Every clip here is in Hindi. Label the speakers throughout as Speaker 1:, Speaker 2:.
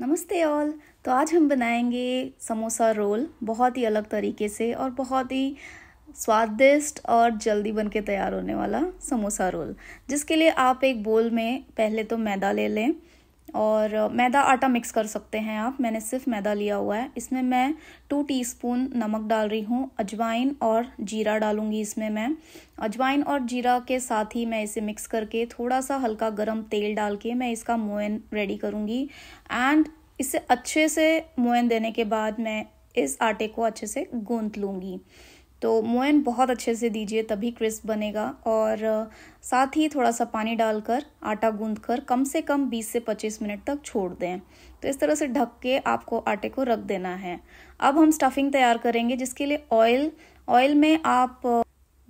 Speaker 1: नमस्ते ऑल तो आज हम बनाएंगे समोसा रोल बहुत ही अलग तरीके से और बहुत ही स्वादिष्ट और जल्दी बन के तैयार होने वाला समोसा रोल जिसके लिए आप एक बोल में पहले तो मैदा ले लें और मैदा आटा मिक्स कर सकते हैं आप मैंने सिर्फ मैदा लिया हुआ है इसमें मैं टू टीस्पून नमक डाल रही हूँ अजवाइन और जीरा डालूंगी इसमें मैं अजवाइन और जीरा के साथ ही मैं इसे मिक्स करके थोड़ा सा हल्का गर्म तेल डाल के मैं इसका मोयन रेडी करूँगी एंड इसे अच्छे से मोयन देने के बाद मैं इस आटे को अच्छे से गूंथ लूँगी तो मोयन बहुत अच्छे से दीजिए तभी क्रिस्प बनेगा और साथ ही थोड़ा सा पानी डालकर आटा गूंद कर कम से कम 20 से 25 मिनट तक छोड़ दें तो इस तरह से ढक के आपको आटे को रख देना है अब हम स्टफिंग तैयार करेंगे जिसके लिए ऑयल ऑयल में आप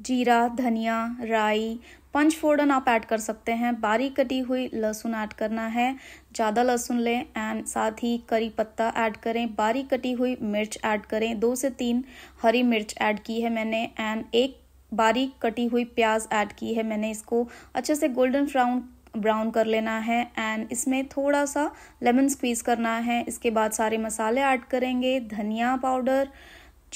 Speaker 1: जीरा धनिया राई पंच फोड़न आप ऐड कर सकते हैं बारीक कटी हुई लहसुन ऐड करना है ज़्यादा लहसुन लें एंड साथ ही करी पत्ता ऐड करें बारीक कटी हुई मिर्च ऐड करें दो से तीन हरी मिर्च ऐड की है मैंने एंड एक बारीक कटी हुई प्याज ऐड की है मैंने इसको अच्छे से गोल्डन ब्राउन ब्राउन कर लेना है एंड इसमें थोड़ा सा लेमन स्क्वीज़ करना है इसके बाद सारे मसाले ऐड करेंगे धनिया पाउडर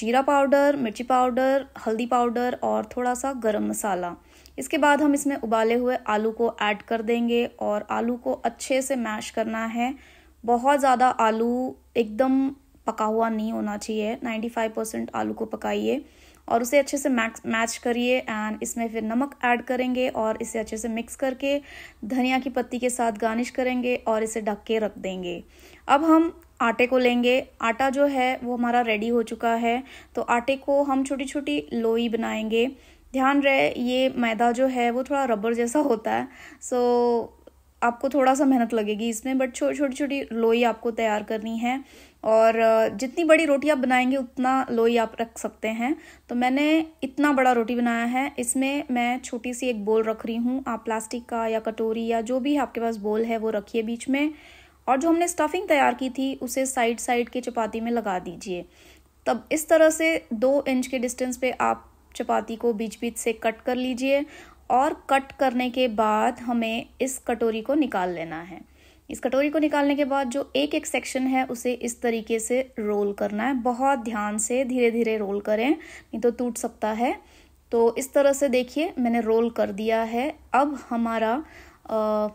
Speaker 1: जीरा पाउडर मिर्ची पाउडर हल्दी पाउडर और थोड़ा सा गरम मसाला इसके बाद हम इसमें उबाले हुए आलू को ऐड कर देंगे और आलू को अच्छे से मैश करना है बहुत ज़्यादा आलू एकदम पका हुआ नहीं होना चाहिए 95 परसेंट आलू को पकाइए और उसे अच्छे से मैच करिए एंड इसमें फिर नमक ऐड करेंगे और इसे अच्छे से मिक्स करके धनिया की पत्ती के साथ गार्निश करेंगे और इसे ढक के रख देंगे अब हम आटे को लेंगे आटा जो है वो हमारा रेडी हो चुका है तो आटे को हम छोटी छोटी लोई बनाएंगे ध्यान रहे ये मैदा जो है वो थोड़ा रबर जैसा होता है सो आपको थोड़ा सा मेहनत लगेगी इसमें बट छोटी छोटी छोटी लोई आपको तैयार करनी है और जितनी बड़ी रोटी आप बनाएंगे उतना लोई आप रख सकते हैं तो मैंने इतना बड़ा रोटी बनाया है इसमें मैं छोटी सी एक बोल रख रही हूँ आप प्लास्टिक का या कटोरी या जो भी आपके पास बोल है वो रखिए बीच में और जो हमने स्टफिंग तैयार की थी उसे साइड साइड के चपाती में लगा दीजिए तब इस तरह से दो इंच के डिस्टेंस पे आप चपाती को बीच बीच से कट कर लीजिए और कट करने के बाद हमें इस कटोरी को निकाल लेना है इस कटोरी को निकालने के बाद जो एक एक सेक्शन है उसे इस तरीके से रोल करना है बहुत ध्यान से धीरे धीरे रोल करें नहीं तो टूट सकता है तो इस तरह से देखिए मैंने रोल कर दिया है अब हमारा आ,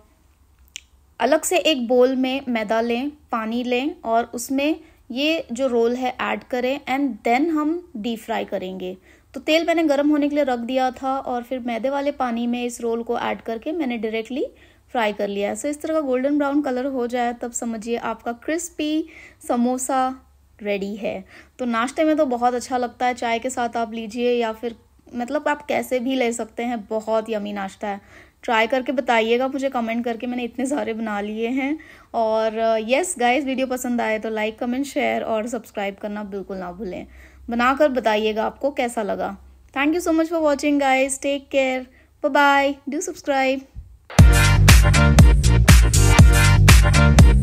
Speaker 1: अलग से एक बोल में मैदा लें पानी लें और उसमें ये जो रोल है ऐड करें एंड देन हम डीप फ्राई करेंगे तो तेल मैंने गर्म होने के लिए रख दिया था और फिर मैदे वाले पानी में इस रोल को ऐड करके मैंने डायरेक्टली फ्राई कर लिया है सो इस तरह का गोल्डन ब्राउन कलर हो जाए तब समझिए आपका क्रिस्पी समोसा रेडी है तो नाश्ते में तो बहुत अच्छा लगता है चाय के साथ आप लीजिए या फिर मतलब आप कैसे भी ले सकते हैं बहुत यमी नाश्ता है ट्राई करके बताइएगा मुझे कमेंट करके मैंने इतने सारे बना लिए हैं और यस गाइस वीडियो पसंद आए तो लाइक कमेंट शेयर और सब्सक्राइब करना बिल्कुल ना भूलें बनाकर बताइएगा आपको कैसा लगा thank you so much for watching guys take care bye do subscribe